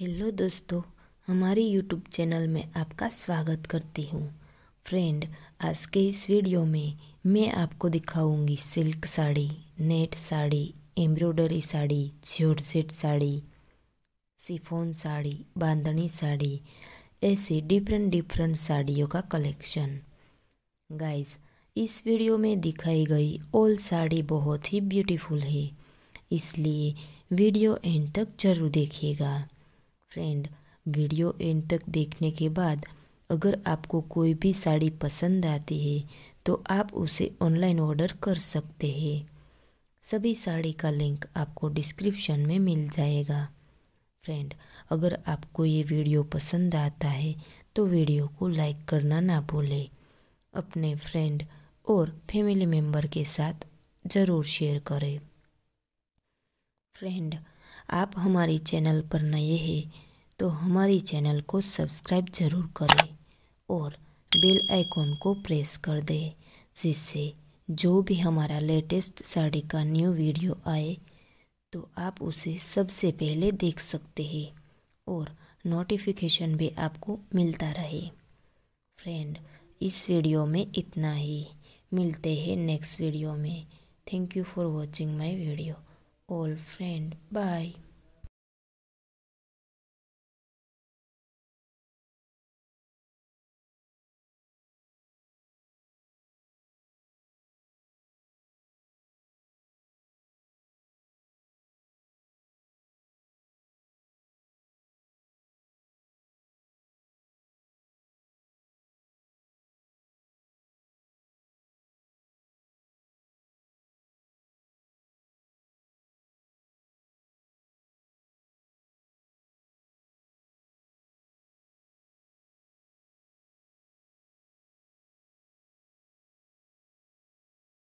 hello दोस्तों हमारी YouTube channel में आपका स्वागत करती हूँ फ्रेंड आज के इस वीडियो में मैं आपको दिखाऊंगी silk sari net sari embroidery sari set sari chiffon sari bandhani sari ऐसे डिफरेंट डिफरेंट साड़ियों का कलेक्शन गाइस इस वीडियो में दिखाई गई ऑल साड़ी बहुत ही ब्यूटीफुल है इसलिए वीडियो एंड तक जरूर देखिएगा फ्रेंड वीडियो एंड तक देखने के बाद अगर आपको कोई भी साड़ी पसंद आती है तो आप उसे ऑनलाइन ऑर्डर कर सकते हैं सभी साड़ी का लिंक आपको डिस्क्रिप्शन में मिल जाएगा फ्रेंड अगर आपको ये वीडियो पसंद आता है तो वीडियो को लाइक करना ना भूलें अपने फ्रेंड और फैमिली मेम्बर के साथ ज़रूर शेयर करें फ्रेंड आप हमारी चैनल पर नए हैं तो हमारी चैनल को सब्सक्राइब जरूर करें और बेल आइकॉन को प्रेस कर दें जिससे जो भी हमारा लेटेस्ट साड़ी का न्यू वीडियो आए तो आप उसे सबसे पहले देख सकते हैं और नोटिफिकेशन भी आपको मिलता रहे फ्रेंड इस वीडियो में इतना ही मिलते हैं नेक्स्ट वीडियो में thank you for watching my video all friend bye